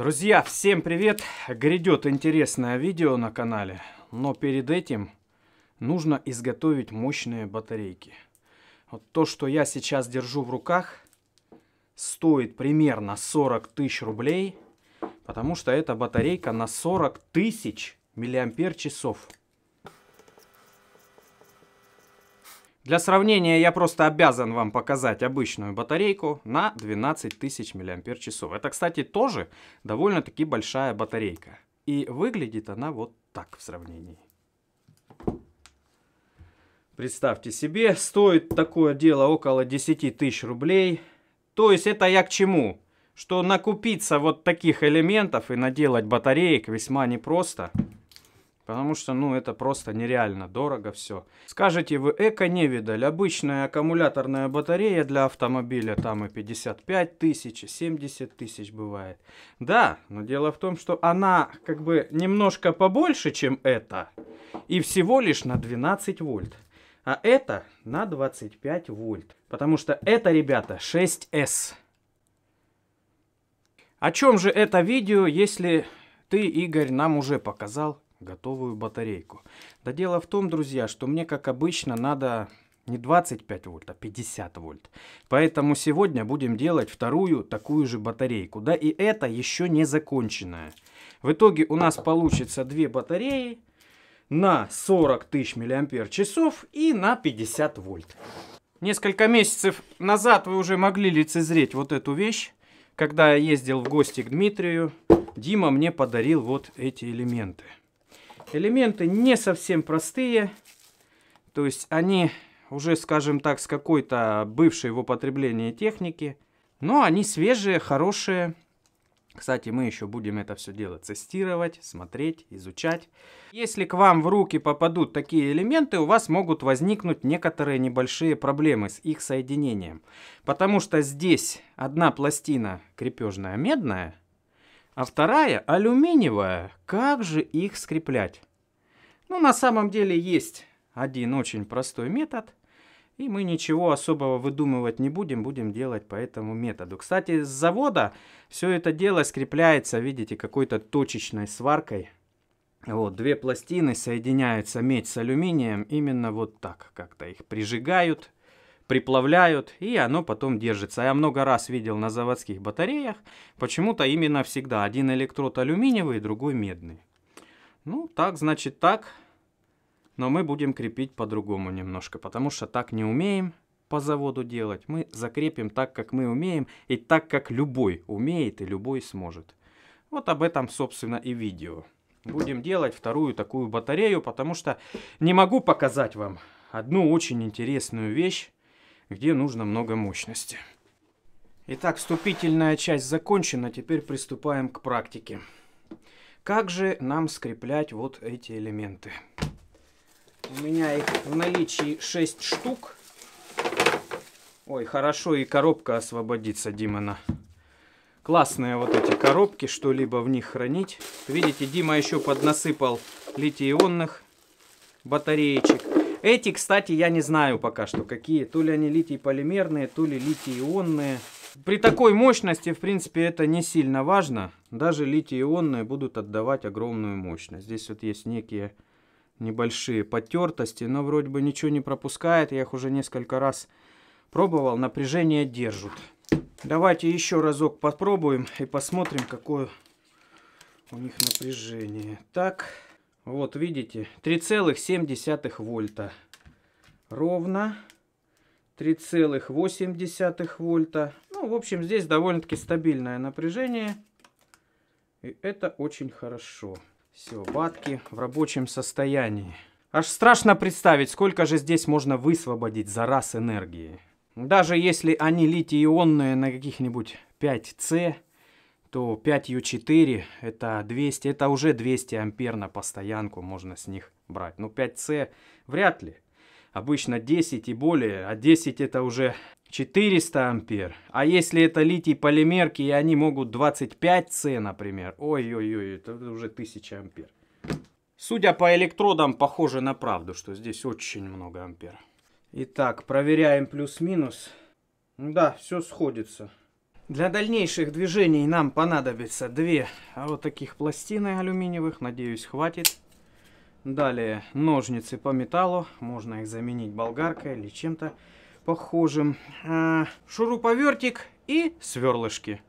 Друзья, всем привет! Грядет интересное видео на канале, но перед этим нужно изготовить мощные батарейки. Вот то, что я сейчас держу в руках, стоит примерно 40 тысяч рублей, потому что это батарейка на 40 тысяч миллиампер часов. Для сравнения я просто обязан вам показать обычную батарейку на 12 тысяч мАч. Это, кстати, тоже довольно-таки большая батарейка. И выглядит она вот так в сравнении. Представьте себе, стоит такое дело около 10 тысяч рублей. То есть это я к чему? Что накупиться вот таких элементов и наделать батареек весьма непросто. Потому что, ну, это просто нереально дорого все. Скажете вы, эко не видаль. Обычная аккумуляторная батарея для автомобиля там и 55 тысяч, и 70 тысяч бывает. Да, но дело в том, что она как бы немножко побольше, чем это. И всего лишь на 12 вольт. А это на 25 вольт. Потому что это, ребята, 6 с. О чем же это видео, если ты, Игорь, нам уже показал готовую батарейку. Да дело в том, друзья, что мне, как обычно, надо не 25 вольт, а 50 вольт. Поэтому сегодня будем делать вторую такую же батарейку. Да, и это еще не законченная. В итоге у нас получится две батареи на 40 тысяч миллиампер часов и на 50 вольт. Несколько месяцев назад вы уже могли лицезреть вот эту вещь. Когда я ездил в гости к Дмитрию, Дима мне подарил вот эти элементы. Элементы не совсем простые, то есть они уже, скажем так, с какой-то бывшей в употреблении техники, но они свежие, хорошие. Кстати, мы еще будем это все дело тестировать, смотреть, изучать. Если к вам в руки попадут такие элементы, у вас могут возникнуть некоторые небольшие проблемы с их соединением. Потому что здесь одна пластина крепежная медная, а вторая алюминиевая. Как же их скреплять? Ну, на самом деле есть один очень простой метод, и мы ничего особого выдумывать не будем, будем делать по этому методу. Кстати, с завода все это дело скрепляется, видите, какой-то точечной сваркой. Вот, две пластины соединяются медь с алюминием именно вот так. Как-то их прижигают приплавляют, и оно потом держится. А я много раз видел на заводских батареях, почему-то именно всегда один электрод алюминиевый, другой медный. Ну, так, значит, так. Но мы будем крепить по-другому немножко, потому что так не умеем по заводу делать. Мы закрепим так, как мы умеем, и так, как любой умеет и любой сможет. Вот об этом, собственно, и видео. Будем делать вторую такую батарею, потому что не могу показать вам одну очень интересную вещь, где нужно много мощности. Итак, вступительная часть закончена, теперь приступаем к практике. Как же нам скреплять вот эти элементы? У меня их в наличии 6 штук. Ой, хорошо и коробка освободится, Димона. Классные вот эти коробки, что-либо в них хранить. Видите, Дима еще поднасыпал литий-ионных батареечек. Эти, кстати, я не знаю пока что какие. То ли они литий-полимерные, то ли литий-ионные. При такой мощности, в принципе, это не сильно важно. Даже литий-ионные будут отдавать огромную мощность. Здесь вот есть некие небольшие потертости, но вроде бы ничего не пропускает. Я их уже несколько раз пробовал, напряжение держат. Давайте еще разок попробуем и посмотрим, какое у них напряжение. Так, вот видите, 3,7 вольта ровно. 3,8 вольта. Ну, в общем, здесь довольно-таки стабильное напряжение. И это очень хорошо. Все, ватки в рабочем состоянии. Аж страшно представить, сколько же здесь можно высвободить за раз энергии. Даже если они литий-ионные на каких-нибудь 5С, то 5U4 это 200, это уже 200 ампер на постоянку можно с них брать. Но ну, 5C вряд ли. Обычно 10 и более, а 10 это уже 400 ампер. А если это литий полимерки, и они могут 25C, например, ой-ой-ой, это уже 1000 ампер. Судя по электродам, похоже на правду, что здесь очень много ампер. Итак, проверяем плюс-минус. Да, все сходится. Для дальнейших движений нам понадобится две а вот таких пластины алюминиевых. Надеюсь, хватит. Далее ножницы по металлу. Можно их заменить болгаркой или чем-то похожим. А, шуруповертик и сверлышки.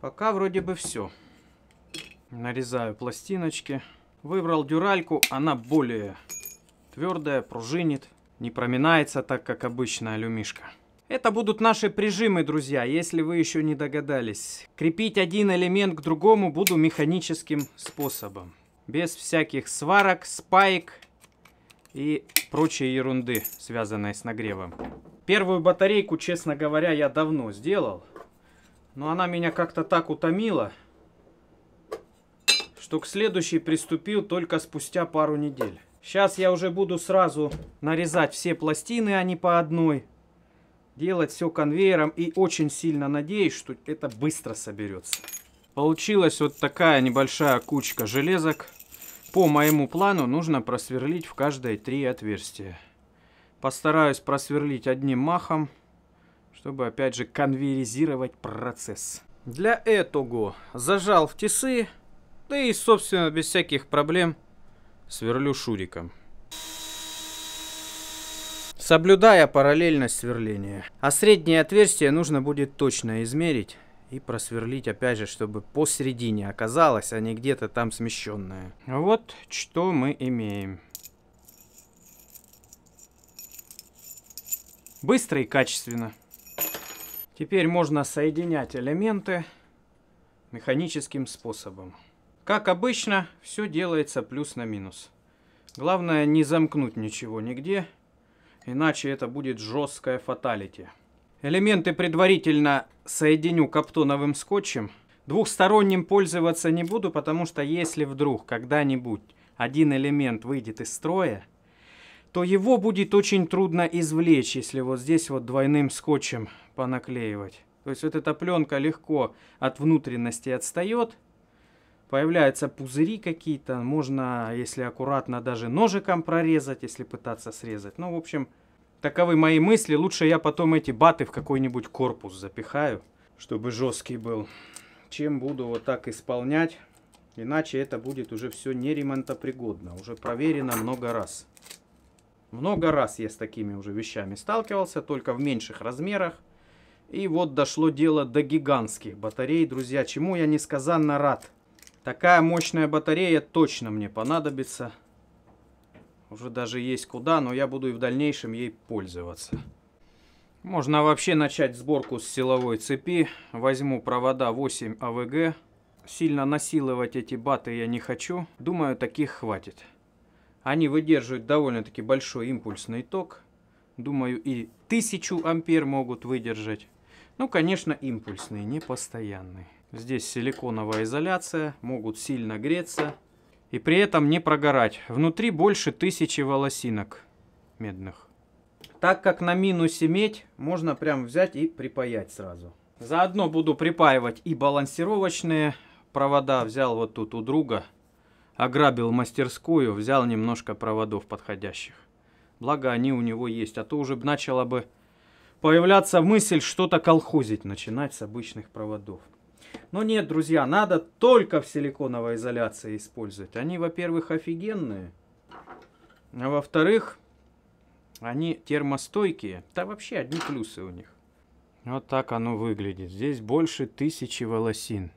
Пока вроде бы все. Нарезаю пластиночки. Выбрал дюральку, она более твердая, пружинит. Не проминается так, как обычная алюмишка. Это будут наши прижимы, друзья, если вы еще не догадались. Крепить один элемент к другому буду механическим способом. Без всяких сварок, спаек и прочей ерунды, связанной с нагревом. Первую батарейку, честно говоря, я давно сделал. Но она меня как-то так утомила, что к следующей приступил только спустя пару недель. Сейчас я уже буду сразу нарезать все пластины, а не по одной делать все конвейером и очень сильно надеюсь, что это быстро соберется. Получилась вот такая небольшая кучка железок. По моему плану нужно просверлить в каждой три отверстия. Постараюсь просверлить одним махом, чтобы опять же конвейеризировать процесс. Для этого зажал в тисы да и собственно без всяких проблем сверлю шуриком соблюдая параллельность сверления. А среднее отверстие нужно будет точно измерить и просверлить опять же, чтобы посередине оказалось, а не где-то там смещенное. Вот что мы имеем. Быстро и качественно. Теперь можно соединять элементы механическим способом. Как обычно, все делается плюс на минус. Главное не замкнуть ничего нигде, Иначе это будет жесткая фаталити. Элементы предварительно соединю каптоновым скотчем. Двухсторонним пользоваться не буду, потому что если вдруг когда-нибудь один элемент выйдет из строя, то его будет очень трудно извлечь, если вот здесь вот двойным скотчем понаклеивать. То есть вот эта пленка легко от внутренности отстает, появляются пузыри какие-то, можно, если аккуратно, даже ножиком прорезать, если пытаться срезать. Ну, в общем, таковы мои мысли. Лучше я потом эти баты в какой-нибудь корпус запихаю, чтобы жесткий был, чем буду вот так исполнять. Иначе это будет уже все не ремонтопригодно, уже проверено много раз. Много раз я с такими уже вещами сталкивался, только в меньших размерах. И вот дошло дело до гигантских батарей, друзья, чему я несказанно рад. Такая мощная батарея точно мне понадобится. Уже даже есть куда, но я буду и в дальнейшем ей пользоваться. Можно вообще начать сборку с силовой цепи. Возьму провода 8 АВГ. Сильно насиловать эти баты я не хочу. Думаю, таких хватит. Они выдерживают довольно-таки большой импульсный ток. Думаю, и 1000 ампер могут выдержать. Ну, конечно, импульсные, не постоянные. Здесь силиконовая изоляция, могут сильно греться и при этом не прогорать. Внутри больше тысячи волосинок медных. Так как на минусе медь, можно прям взять и припаять сразу. Заодно буду припаивать и балансировочные провода. Взял вот тут у друга, ограбил мастерскую, взял немножко проводов подходящих. Благо они у него есть, а то уже начала бы появляться мысль что-то колхозить, начинать с обычных проводов. Но нет, друзья, надо только в силиконовой изоляции использовать. Они, во-первых, офигенные. А во-вторых, они термостойкие. Да вообще одни плюсы у них. Вот так оно выглядит. Здесь больше тысячи волосин.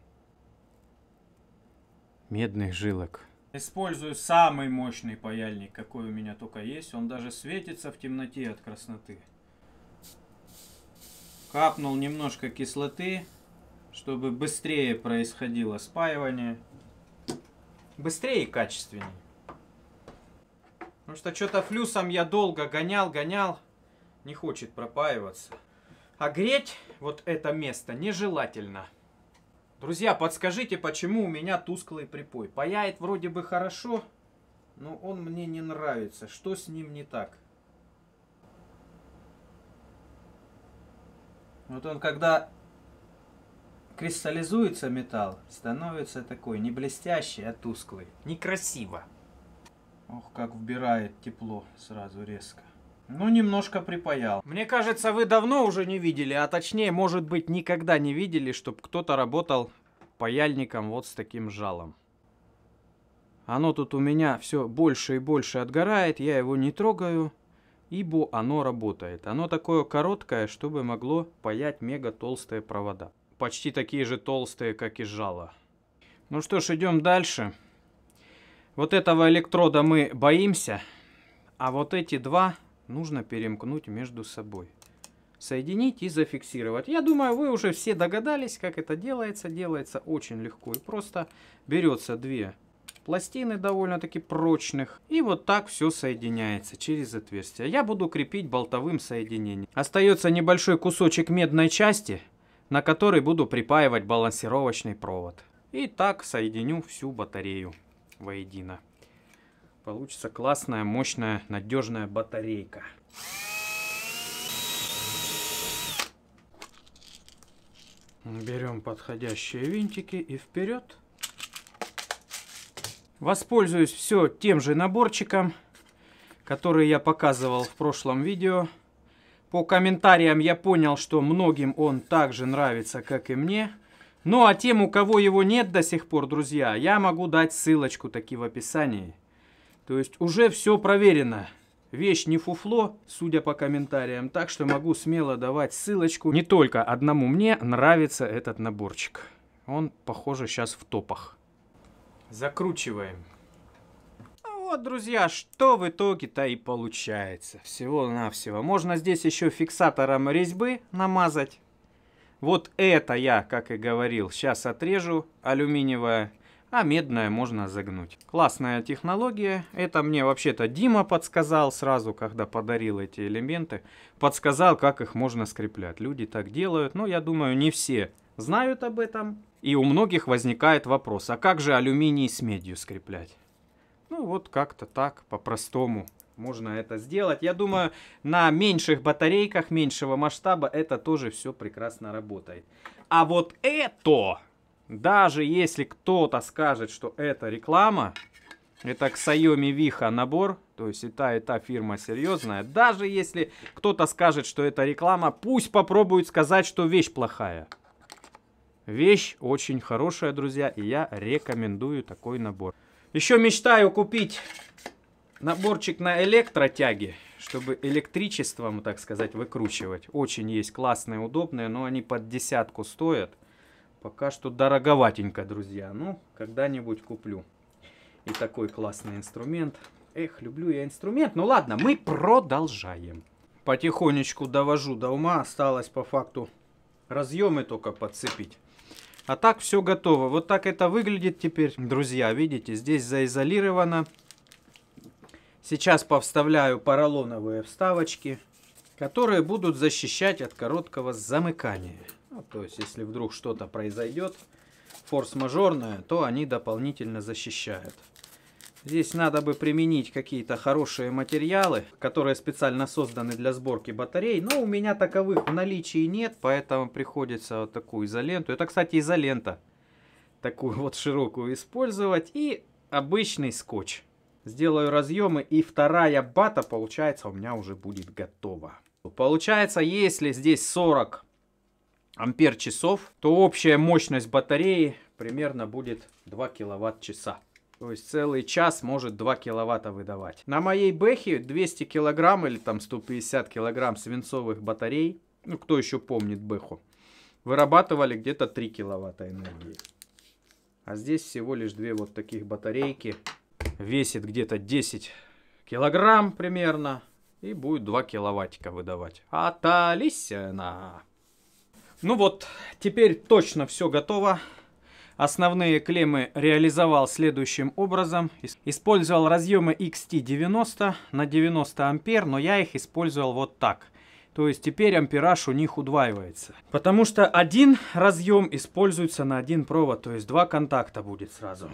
Медных жилок. Использую самый мощный паяльник, какой у меня только есть. Он даже светится в темноте от красноты. Капнул немножко кислоты чтобы быстрее происходило спаивание. Быстрее и качественнее. Потому что что-то флюсом я долго гонял, гонял. Не хочет пропаиваться. А греть вот это место нежелательно. Друзья, подскажите, почему у меня тусклый припой. Паяет вроде бы хорошо, но он мне не нравится. Что с ним не так? Вот он когда кристаллизуется металл, становится такой не блестящий, а тусклый. Некрасиво. Ох, как вбирает тепло сразу резко. Ну, немножко припаял. Мне кажется, вы давно уже не видели, а точнее, может быть, никогда не видели, чтобы кто-то работал паяльником вот с таким жалом. Оно тут у меня все больше и больше отгорает, я его не трогаю, ибо оно работает. Оно такое короткое, чтобы могло паять мега толстые провода почти такие же толстые, как и жало. Ну что ж, идем дальше. Вот этого электрода мы боимся, а вот эти два нужно перемкнуть между собой. Соединить и зафиксировать. Я думаю, вы уже все догадались, как это делается. Делается очень легко и просто. Берется две пластины довольно-таки прочных. И вот так все соединяется через отверстие. Я буду крепить болтовым соединением. Остается небольшой кусочек медной части – на который буду припаивать балансировочный провод. И так соединю всю батарею воедино. Получится классная, мощная, надежная батарейка. Берем подходящие винтики и вперед. Воспользуюсь все тем же наборчиком, который я показывал в прошлом видео. По комментариям я понял, что многим он также нравится, как и мне. Ну а тем, у кого его нет до сих пор, друзья, я могу дать ссылочку таки в описании. То есть уже все проверено. Вещь не фуфло, судя по комментариям, так что могу смело давать ссылочку. Не только одному мне нравится этот наборчик. Он, похоже, сейчас в топах. Закручиваем вот, друзья, что в итоге-то и получается. Всего-навсего. Можно здесь еще фиксатором резьбы намазать. Вот это я, как и говорил, сейчас отрежу алюминиевое, а медное можно загнуть. Классная технология. Это мне вообще-то Дима подсказал сразу, когда подарил эти элементы. Подсказал, как их можно скреплять. Люди так делают, но я думаю, не все знают об этом. И у многих возникает вопрос, а как же алюминий с медью скреплять? Ну вот как-то так, по-простому можно это сделать. Я думаю, на меньших батарейках, меньшего масштаба это тоже все прекрасно работает. А вот это, даже если кто-то скажет, что это реклама, это Xiaomi Виха набор, то есть и та, и та фирма серьезная. Даже если кто-то скажет, что это реклама, пусть попробует сказать, что вещь плохая. Вещь очень хорошая, друзья, и я рекомендую такой набор. Еще мечтаю купить наборчик на электротяге, чтобы электричеством, так сказать, выкручивать. Очень есть классные, удобные, но они под десятку стоят. Пока что дороговатенько, друзья. Ну, когда-нибудь куплю. И такой классный инструмент. Эх, люблю я инструмент. Ну ладно, мы продолжаем. Потихонечку довожу до ума. Осталось по факту разъемы только подцепить. А так все готово. Вот так это выглядит теперь, друзья. Видите, здесь заизолировано. Сейчас повставляю поролоновые вставочки, которые будут защищать от короткого замыкания. Ну, то есть, если вдруг что-то произойдет, форс-мажорное, то они дополнительно защищают. Здесь надо бы применить какие-то хорошие материалы, которые специально созданы для сборки батарей. Но у меня таковых в наличии нет, поэтому приходится вот такую изоленту. Это, кстати, изолента. Такую вот широкую использовать. И обычный скотч. Сделаю разъемы и вторая бата, получается, у меня уже будет готова. Получается, если здесь 40 ампер-часов, то общая мощность батареи примерно будет 2 киловатт-часа. То есть целый час может 2 киловатта выдавать. На моей бэхе 200 килограмм или там 150 килограмм свинцовых батарей. Ну, кто еще помнит бэху. Вырабатывали где-то 3 киловатта энергии. А здесь всего лишь две вот таких батарейки. Весит где-то 10 килограмм примерно. И будет 2 киловаттика выдавать. Аталисина! Ну вот, теперь точно все готово. Основные клеммы реализовал следующим образом. Использовал разъемы XT90 на 90 ампер, но я их использовал вот так. То есть теперь ампераж у них удваивается. Потому что один разъем используется на один провод, то есть два контакта будет сразу.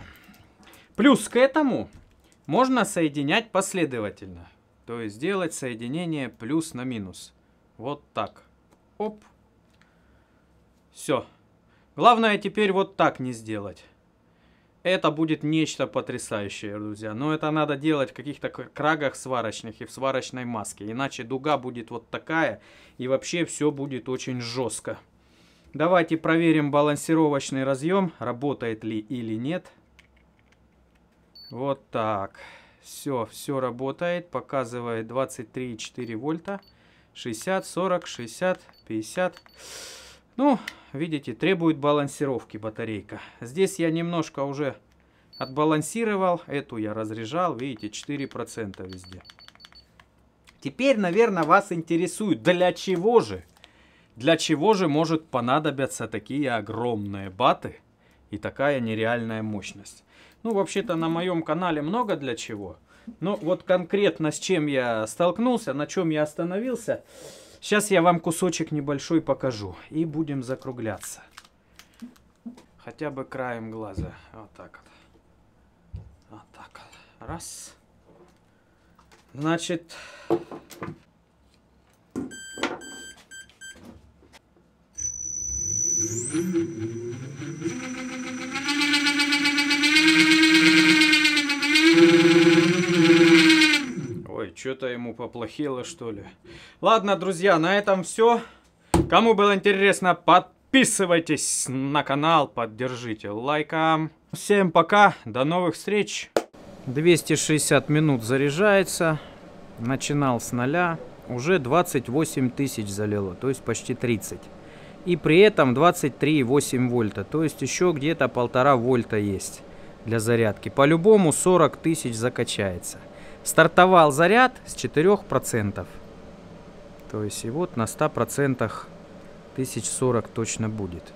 Плюс к этому можно соединять последовательно. То есть сделать соединение плюс на минус. Вот так. Оп. Все. Главное теперь вот так не сделать. Это будет нечто потрясающее, друзья. Но это надо делать в каких-то крагах сварочных и в сварочной маске. Иначе дуга будет вот такая. И вообще все будет очень жестко. Давайте проверим балансировочный разъем. Работает ли или нет. Вот так. Все, все работает. Показывает 23,4 вольта. 60, 40, 60, 50. Ну, видите, требует балансировки батарейка. Здесь я немножко уже отбалансировал. Эту я разряжал, видите, 4% везде. Теперь, наверное, вас интересует, для чего же? Для чего же может понадобиться такие огромные баты и такая нереальная мощность? Ну, вообще-то на моем канале много для чего. Но вот конкретно с чем я столкнулся, на чем я остановился... Сейчас я вам кусочек небольшой покажу. И будем закругляться. Хотя бы краем глаза. Вот так вот. Вот так вот. Раз. Значит... Thank you что-то ему поплохело, что ли. Ладно, друзья, на этом все. Кому было интересно, подписывайтесь на канал, поддержите лайком. Всем пока, до новых встреч. 260 минут заряжается. Начинал с нуля. Уже 28 тысяч залило, то есть почти 30. И при этом 23,8 вольта, то есть еще где-то полтора вольта есть для зарядки. По-любому 40 тысяч закачается. Стартовал заряд с 4%. То есть и вот на 100% 1040 точно будет.